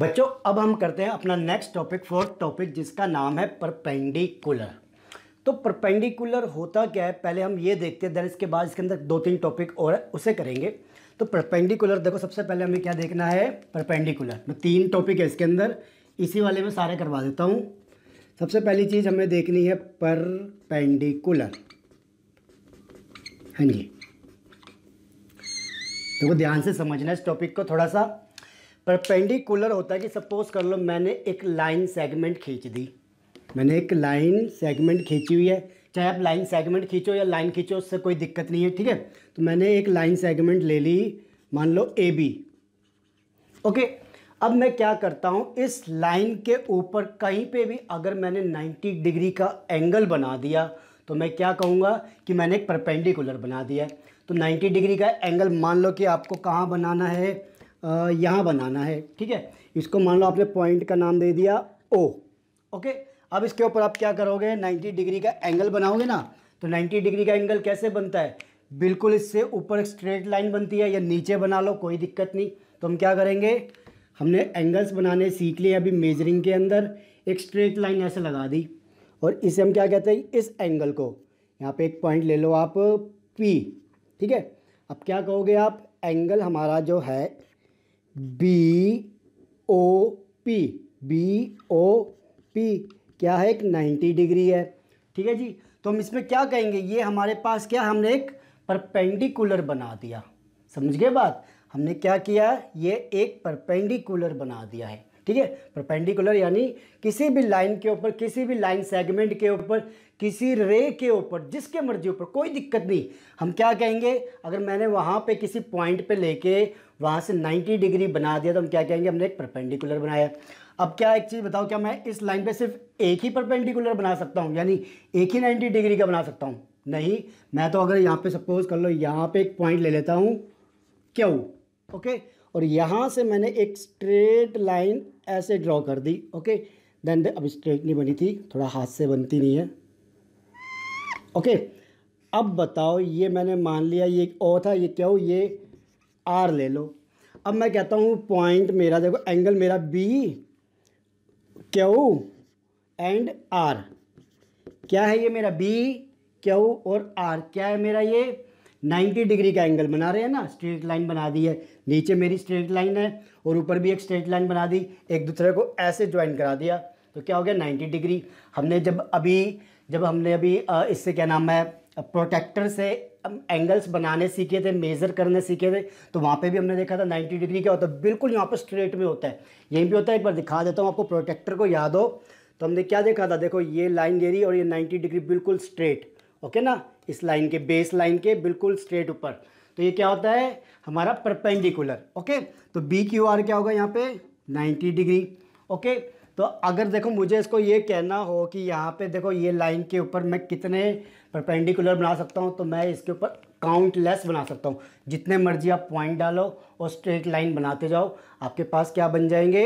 बच्चों अब हम करते हैं अपना नेक्स्ट टॉपिक फोर्थ टॉपिक जिसका नाम है परपेंडिकुलर तो परपेंडिकुलर होता क्या है पहले हम ये देखते हैं देन इसके बाद इसके अंदर दो तीन टॉपिक और उसे करेंगे तो परपेंडिकुलर देखो सबसे पहले हमें क्या देखना है परपेंडिकुलर तो तीन टॉपिक है इसके अंदर इसी वाले में सारे करवा देता हूँ सबसे पहली चीज़ हमें देखनी है परपेंडिकुलर हाँ जी देखो ध्यान से समझना इस टॉपिक को थोड़ा सा परपेंडिकुलर होता है कि सपोज कर लो मैंने एक लाइन सेगमेंट खींच दी मैंने एक लाइन सेगमेंट खींची हुई है चाहे आप लाइन सेगमेंट खींचो या लाइन खींचो उससे कोई दिक्कत नहीं है ठीक है तो मैंने एक लाइन सेगमेंट ले ली मान लो ए बी ओके अब मैं क्या करता हूँ इस लाइन के ऊपर कहीं पे भी अगर मैंने 90 डिग्री का एंगल बना दिया तो मैं क्या कहूँगा कि मैंने एक परपेंडिकुलर बना दिया तो 90 डिग्री का एंगल मान लो कि आपको कहाँ बनाना है यहाँ बनाना है ठीक है इसको मान लो आपने पॉइंट का नाम दे दिया ओ ओके अब इसके ऊपर आप क्या करोगे 90 डिग्री का एंगल बनाओगे ना तो 90 डिग्री का एंगल कैसे बनता है बिल्कुल इससे ऊपर स्ट्रेट लाइन बनती है या नीचे बना लो कोई दिक्कत नहीं तो हम क्या करेंगे हमने एंगल्स बनाने सीख लिए अभी मेजरिंग के अंदर एक स्ट्रेट लाइन ऐसे लगा दी और इसे हम क्या कहते हैं इस एंगल को यहाँ पे एक पॉइंट ले लो आप पी ठीक है अब क्या कहोगे आप एंगल हमारा जो है B O P B O P क्या है एक नाइन्टी डिग्री है ठीक है जी तो हम इसमें क्या कहेंगे ये हमारे पास क्या हमने एक परपेंडिकुलर बना दिया समझ गए बात हमने क्या किया ये एक परपेंडिकुलर बना दिया है ठीक है परपेंडिकुलर यानी किसी भी लाइन के ऊपर किसी भी लाइन सेगमेंट के ऊपर किसी रे के ऊपर जिसके मर्जी ऊपर कोई दिक्कत नहीं हम क्या कहेंगे अगर मैंने वहाँ पे किसी पॉइंट पे लेके वहाँ से 90 डिग्री बना दिया तो हम क्या कहेंगे हमने एक परपेंडिकुलर बनाया अब क्या एक चीज़ बताओ क्या मैं इस लाइन पे सिर्फ एक ही परपेंडिकुलर बना सकता हूँ यानी एक ही नाइन्टी डिग्री का बना सकता हूँ नहीं मैं तो अगर यहाँ पर सपोज कर लो यहाँ पर एक पॉइंट ले लेता हूँ क्यों ओके और यहाँ से मैंने एक स्ट्रेट लाइन ऐसे ड्रॉ कर दी ओके देन दे अब स्ट्रेट नहीं बनी थी थोड़ा हाथ से बनती नहीं है ओके अब बताओ ये मैंने मान लिया ये ओ था ये क्या हो ये आर ले लो अब मैं कहता हूँ पॉइंट मेरा देखो एंगल मेरा बी क्यू एंड आर क्या है ये मेरा बी क्यू और आर क्या है मेरा ये 90 डिग्री का एंगल बना रहे हैं ना स्ट्रेट लाइन बना दी है नीचे मेरी स्ट्रेट लाइन है और ऊपर भी एक स्ट्रेट लाइन बना दी एक दूसरे को ऐसे ज्वाइन करा दिया तो क्या हो गया 90 डिग्री हमने जब अभी जब हमने अभी इससे क्या नाम है प्रोटेक्टर से एंगल्स बनाने सीखे थे मेज़र करने सीखे थे तो वहाँ पे भी हमने देखा था 90 डिग्री क्या होता है बिल्कुल यहाँ पर स्ट्रेट में होता है यहीं भी होता है एक बार दिखा देता हूँ आपको प्रोटेक्टर को याद हो तो हमने क्या देखा था देखो ये लाइन दे रही और ये 90 डिग्री बिल्कुल स्ट्रेट ओके ना इस लाइन के बेस लाइन के बिल्कुल स्ट्रेट ऊपर तो ये क्या होता है हमारा परपेंडिकुलर ओके तो बी क्यू आर क्या होगा यहाँ पे 90 डिग्री ओके तो अगर देखो मुझे इसको ये कहना हो कि यहाँ पे देखो ये लाइन के ऊपर मैं कितने परपेंडिकुलर बना सकता हूँ तो मैं इसके ऊपर काउंट लेस बना सकता हूँ जितने मर्जी आप पॉइंट डालो और स्ट्रेट लाइन बनाते जाओ आपके पास क्या बन जाएंगे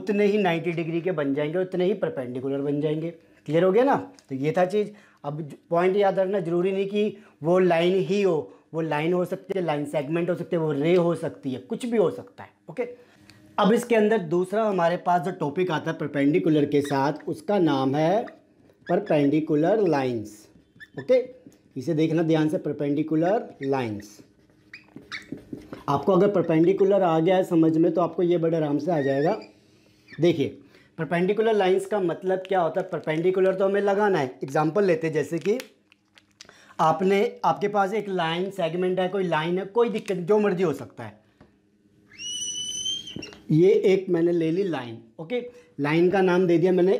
उतने ही 90 डिग्री के बन जाएंगे उतने ही परपेंडिकुलर बन जाएंगे क्लियर हो गया ना तो ये था चीज़ अब पॉइंट याद रखना जरूरी नहीं कि वो लाइन ही हो वो लाइन हो सकती है लाइन सेगमेंट हो सकती है वो रे हो सकती है कुछ भी हो सकता है ओके अब इसके अंदर दूसरा हमारे पास जो टॉपिक आता है परपेंडिकुलर के साथ उसका नाम है परपेंडिकुलर लाइंस ओके इसे देखना ध्यान से परपेंडिकुलर लाइंस आपको अगर परपेंडिकुलर आ गया है समझ में तो आपको ये बड़े आराम से आ जाएगा देखिए परपेंडिकुलर लाइंस का मतलब क्या होता है परपेंडिकुलर तो हमें लगाना है एग्जाम्पल लेते हैं जैसे कि आपने आपके पास एक लाइन सेगमेंट है कोई लाइन है कोई दिक्कत जो मर्जी हो सकता है ये एक मैंने ले ली लाइन ओके लाइन का नाम दे दिया मैंने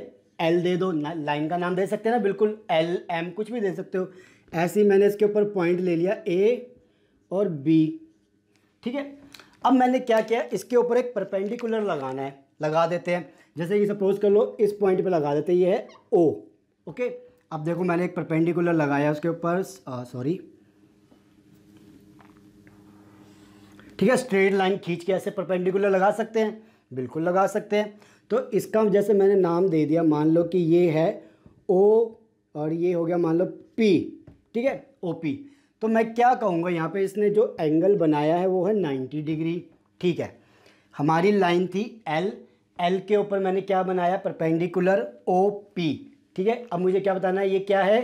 एल दे दो लाइन का नाम दे सकते हैं ना बिल्कुल एल एम कुछ भी दे सकते हो ऐसे ही मैंने इसके ऊपर पॉइंट ले लिया ए और बी ठीक है अब मैंने क्या किया इसके ऊपर एक परपेंडिकुलर लगाना है लगा देते हैं जैसे कि सपोज़ कर लो इस पॉइंट पे लगा देते ये है ओ ओके अब देखो मैंने एक परपेंडिकुलर लगाया उसके ऊपर सॉरी ठीक है स्ट्रेट लाइन खींच के ऐसे परपेंडिकुलर लगा सकते हैं बिल्कुल लगा सकते हैं तो इसका जैसे मैंने नाम दे दिया मान लो कि ये है ओ और ये हो गया मान लो पी ठीक है ओ पी तो मैं क्या कहूँगा यहाँ पे इसने जो एंगल बनाया है वो है 90 डिग्री ठीक है हमारी लाइन थी एल एल के ऊपर मैंने क्या बनाया परपेंडिकुलर ओ पी ठीक है अब मुझे क्या बताना है ये क्या है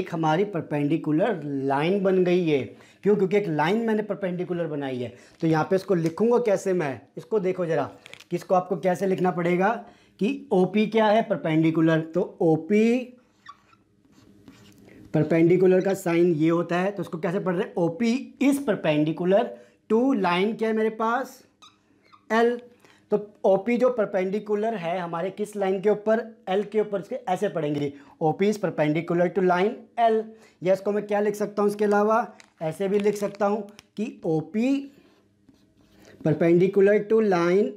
एक हमारी परपेंडिकुलर लाइन बन गई है क्यों क्योंकि एक लाइन मैंने परपेंडिकुलर बनाई है तो यहाँ पे इसको लिखूंगा कैसे मैं इसको देखो ज़रा कि इसको आपको कैसे लिखना पड़ेगा कि ओ पी क्या है परपेंडिकुलर तो ओ पी परपेंडिकुलर का साइन ये होता है तो उसको कैसे पढ़ रहे O P is perpendicular to line क्या है मेरे पास एल तो ओ पी जो परपेंडिकुलर है हमारे किस लाइन के ऊपर एल के ऊपर इसके ऐसे पढ़ेंगे O P is perpendicular to line L या इसको मैं क्या लिख सकता हूँ इसके अलावा ऐसे भी लिख सकता हूँ कि O P perpendicular to line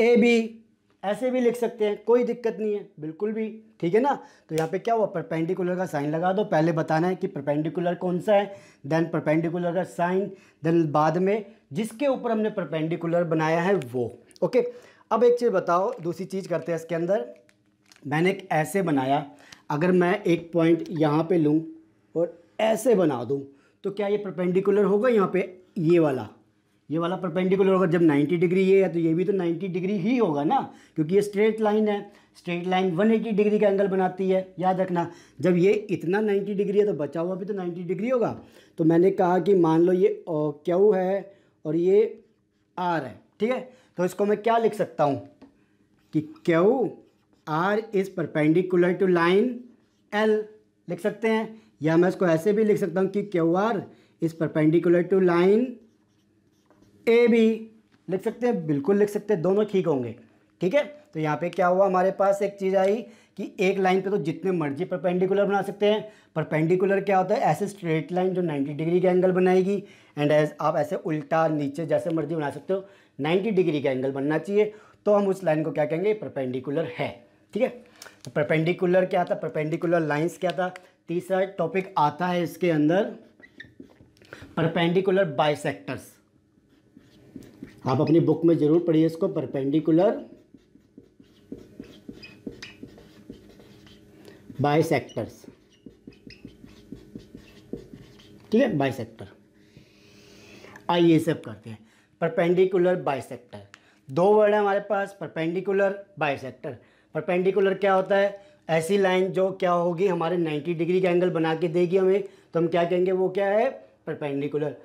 A B ऐसे भी लिख सकते हैं कोई दिक्कत नहीं है बिल्कुल भी ठीक है ना तो यहाँ पे क्या हुआ परपेंडिकुलर का साइन लगा दो पहले बताना है कि परपेंडिकुलर कौन सा है देन परपेंडिकुलर का साइन देन बाद में जिसके ऊपर हमने परपेंडिकुलर बनाया है वो ओके अब एक चीज़ बताओ दूसरी चीज़ करते हैं इसके अंदर मैंने एक ऐसे बनाया अगर मैं एक पॉइंट यहाँ पर लूँ और ऐसे बना दूँ तो क्या ये परपेंडिकुलर होगा यहाँ पर ये वाला ये वाला परपेंडिकुलर होगा जब 90 डिग्री ये है तो ये भी तो 90 डिग्री ही होगा ना क्योंकि ये स्ट्रेट लाइन है स्ट्रेट लाइन 180 डिग्री का एंगल बनाती है याद रखना जब ये इतना 90 डिग्री है तो बचा हुआ भी तो 90 डिग्री होगा तो मैंने कहा कि मान लो ये क्यू है और ये आर है ठीक है तो इसको मैं क्या लिख सकता हूँ कि Q R is perpendicular to line L लिख सकते हैं या मैं इसको ऐसे भी लिख सकता हूँ कि Q R is perpendicular to line A B लिख सकते हैं बिल्कुल लिख सकते हैं दोनों ठीक होंगे ठीक है तो यहाँ पे क्या हुआ हमारे पास एक चीज़ आई कि एक लाइन पे तो जितने मर्जी परपेंडिकुलर बना सकते हैं परपेंडिकुलर क्या होता है ऐसे स्ट्रेट लाइन जो 90 डिग्री का एंगल बनाएगी एंड एज आप ऐसे उल्टा नीचे जैसे मर्जी बना सकते हो 90 डिग्री का एंगल बनना चाहिए तो हम उस लाइन को क्या कहेंगे परपेंडिकुलर है ठीक है तो परपेंडिकुलर क्या था परपेंडिकुलर लाइन्स क्या था तीसरा टॉपिक आता है इसके अंदर परपेंडिकुलर बाइसेक्टर्स आप अपनी बुक में ज़रूर पढ़िए इसको परपेंडिकुलर बायसेक्टर्स ठीक है बायसेक्टर आइए सब करते हैं परपेंडिकुलर बायसेक्टर दो वर्ड है हमारे पास परपेंडिकुलर बायसेक्टर परपेंडिकुलर क्या होता है ऐसी लाइन जो क्या होगी हमारे 90 डिग्री का एंगल बना के देगी हमें तो हम क्या कहेंगे वो क्या है परपेंडिकुलर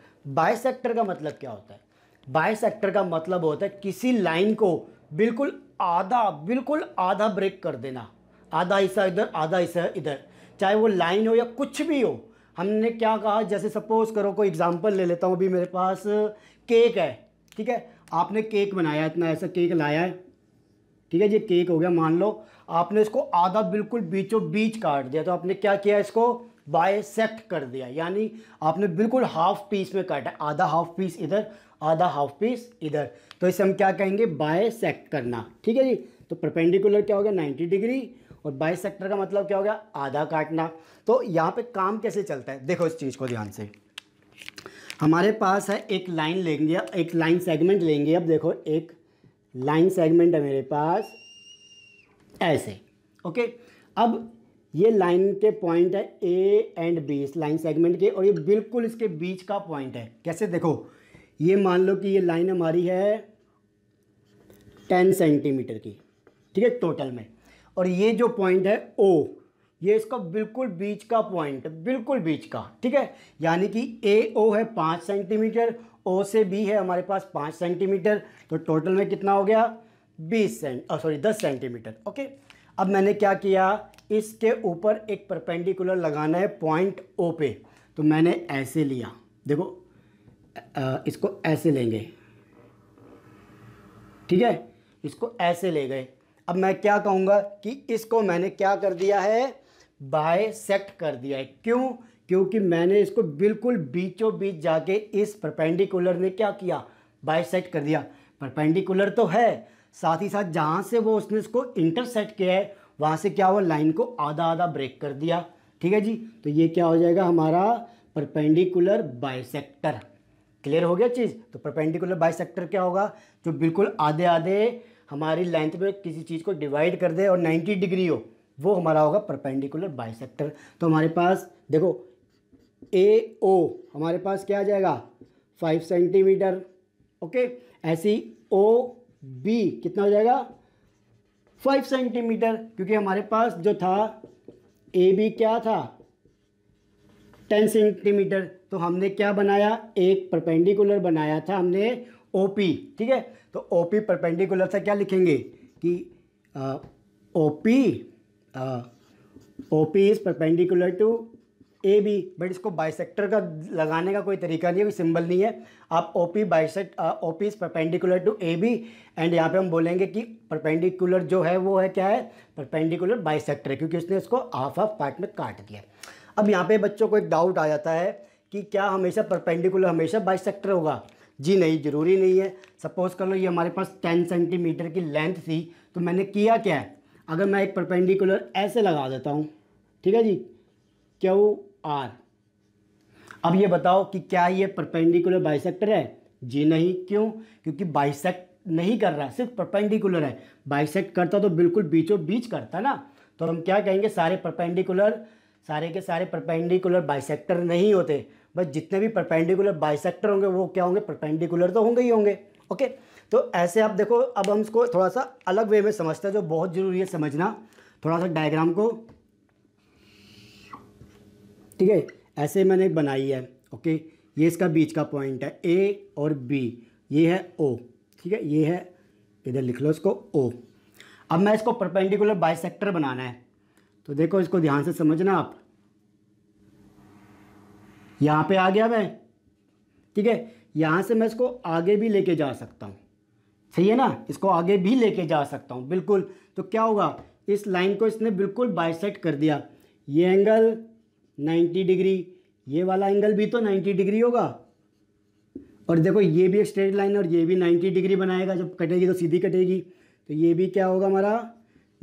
बायसेक्टर का मतलब क्या होता है बाय सेक्टर का मतलब होता है किसी लाइन को बिल्कुल आधा बिल्कुल आधा ब्रेक कर देना आधा हिस्सा इधर आधा हिस्सा इधर चाहे वो लाइन हो या कुछ भी हो हमने क्या कहा जैसे सपोज़ करो कोई एग्जांपल ले लेता हूँ अभी मेरे पास केक है ठीक है आपने केक बनाया इतना ऐसा केक लाया है ठीक है ये केक हो गया मान लो आपने इसको आधा बिल्कुल बीचों बीच काट दिया तो आपने क्या किया इसको बाय कर दिया यानी आपने बिल्कुल हाफ पीस में काटा आधा हाफ पीस इधर आधा हाफ पीस इधर तो इसे हम क्या कहेंगे बाय सेक्ट करना ठीक है जी तो प्रपेंडिकुलर क्या हो गया नाइन्टी डिग्री और बाय सेक्टर का मतलब क्या हो गया आधा काटना तो यहाँ पे काम कैसे चलता है देखो इस चीज़ को ध्यान से हमारे पास है एक लाइन लेंगे एक लाइन सेगमेंट लेंगे अब देखो एक लाइन सेगमेंट है मेरे पास ऐसे ओके अब ये लाइन के पॉइंट है ए एंड बी इस लाइन सेगमेंट के और ये बिल्कुल इसके बीच का पॉइंट है कैसे देखो ये मान लो कि ये लाइन हमारी है टेन सेंटीमीटर की ठीक है टोटल में और ये जो पॉइंट है ओ ये इसका बिल्कुल बीच का पॉइंट बिल्कुल बीच का ठीक है यानी कि ए ओ है पाँच सेंटीमीटर ओ से बी है हमारे पास पाँच सेंटीमीटर तो टोटल में कितना हो गया बीस सेंट सॉरी दस सेंटीमीटर ओके अब मैंने क्या किया इसके ऊपर एक परपेंडिकुलर लगाना है पॉइंट ओ पे तो मैंने ऐसे लिया देखो इसको ऐसे लेंगे ठीक है इसको ऐसे ले गए अब मैं क्या कहूँगा कि इसको मैंने क्या कर दिया है बाय सेक्ट कर दिया है क्यों क्योंकि मैंने इसको बिल्कुल बीचों बीच जाके इस परपेंडिकुलर ने क्या किया बाइसेक्ट कर दिया परपेंडिकुलर तो है साथ ही साथ जहाँ से वो उसने इसको इंटरसेक्ट किया है वहाँ से क्या हुआ लाइन को आधा आधा ब्रेक कर दिया ठीक है जी तो ये क्या हो जाएगा हमारा परपेंडिकुलर बायसेक्टर क्लियर हो गया चीज़ तो परपेंडिकुलर बाई क्या होगा जो बिल्कुल आधे आधे हमारी लेंथ में किसी चीज़ को डिवाइड कर दे और 90 डिग्री हो वो हमारा होगा परपेंडिकुलर बाई तो हमारे पास देखो ए ओ हमारे पास क्या आ जाएगा फाइव सेंटीमीटर ओके ऐसी ओ बी कितना हो जाएगा फाइव सेंटीमीटर क्योंकि हमारे पास जो था ए बी क्या था टेन सेंटीमीटर तो हमने क्या बनाया एक परपेंडिकुलर बनाया था हमने ओ पी ठीक है तो ओ पी परपेंडिकुलर से क्या लिखेंगे कि O P O P is perpendicular to A B but इसको बाइसेक्टर का लगाने का कोई तरीका नहीं है कोई सिंबल नहीं है आप O P bisect O P is perpendicular to A B and यहाँ पे हम बोलेंगे कि परपेंडिकुलर जो है वो है क्या है परपेंडिकुलर बाइसेक्टर है क्योंकि उसने इसको हाफ हाफ पार्ट में काट दिया अब यहाँ पे बच्चों को एक डाउट आ जाता है कि क्या हमेशा परपेंडिकुलर हमेशा बाई होगा जी नहीं ज़रूरी नहीं है सपोज़ कर लो ये हमारे पास टेन सेंटीमीटर की लेंथ थी तो मैंने किया क्या है अगर मैं एक परपेंडिकुलर ऐसे लगा देता हूँ ठीक है जी क्यू आर अब ये बताओ कि क्या ये परपेंडिकुलर बाइसेक्टर है जी नहीं क्यों क्योंकि बाई नहीं कर रहा है सिर्फ परपेंडिकुलर है बाई करता तो बिल्कुल बीचों बीच करता ना तो हम क्या कहेंगे सारे परपेंडिकुलर सारे के सारे परपेंडिकुलर बाइसेक्टर नहीं होते बस जितने भी परपेंडिकुलर बाइसेक्टर होंगे वो क्या होंगे परपेंडिकुलर तो होंगे ही होंगे ओके तो ऐसे आप देखो अब हम इसको थोड़ा सा अलग वे में समझते हैं जो बहुत ज़रूरी है समझना थोड़ा सा डायग्राम को ठीक है ऐसे मैंने एक बनाई है ओके ये इसका बीच का पॉइंट है ए और बी ये है ओ ठीक है ये है इधर लिख लो इसको ओ अब मैं इसको परपेंडिकुलर बाइसेक्टर बनाना है तो देखो इसको ध्यान से समझना आप यहाँ पे आ गया मैं ठीक है यहाँ से मैं इसको आगे भी लेके जा सकता हूँ सही है ना इसको आगे भी लेके जा सकता हूँ बिल्कुल तो क्या होगा इस लाइन को इसने बिल्कुल बाइसेट कर दिया ये एंगल 90 डिग्री ये वाला एंगल भी तो 90 डिग्री होगा और देखो ये भी एक स्ट्रेट लाइन और ये भी 90 डिग्री बनाएगा जब कटेगी तो सीधी कटेगी तो ये भी क्या होगा हमारा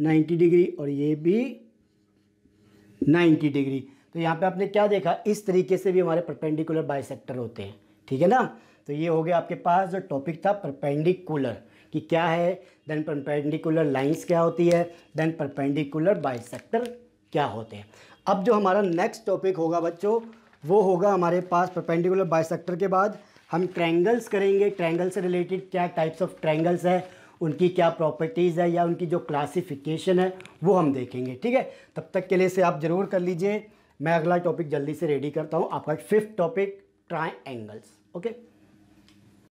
90 डिग्री और ये भी 90 डिग्री तो यहाँ पे आपने क्या देखा इस तरीके से भी हमारे परपेंडिकुलर बाइसेक्टर होते हैं ठीक है ना तो ये हो गया आपके पास जो टॉपिक था परपेंडिकुलर कि क्या है देन परपेंडिकुलर लाइंस क्या होती है देन परपेंडिकुलर बाइसेक्टर क्या होते हैं अब जो हमारा नेक्स्ट टॉपिक होगा बच्चों वो होगा हमारे पास परपेंडिकुलर बाइसेक्टर के बाद हम ट्रैंगल्स करेंगे ट्रैंगल से रिलेटेड क्या टाइप्स ऑफ ट्रैंगल्स है उनकी क्या प्रॉपर्टीज़ है या उनकी जो क्लासिफिकेशन है वो हम देखेंगे ठीक है तब तक के लिए से आप ज़रूर कर लीजिए मैं अगला टॉपिक जल्दी से रेडी करता हूँ आपका फिफ्थ टॉपिक ट्राई ओके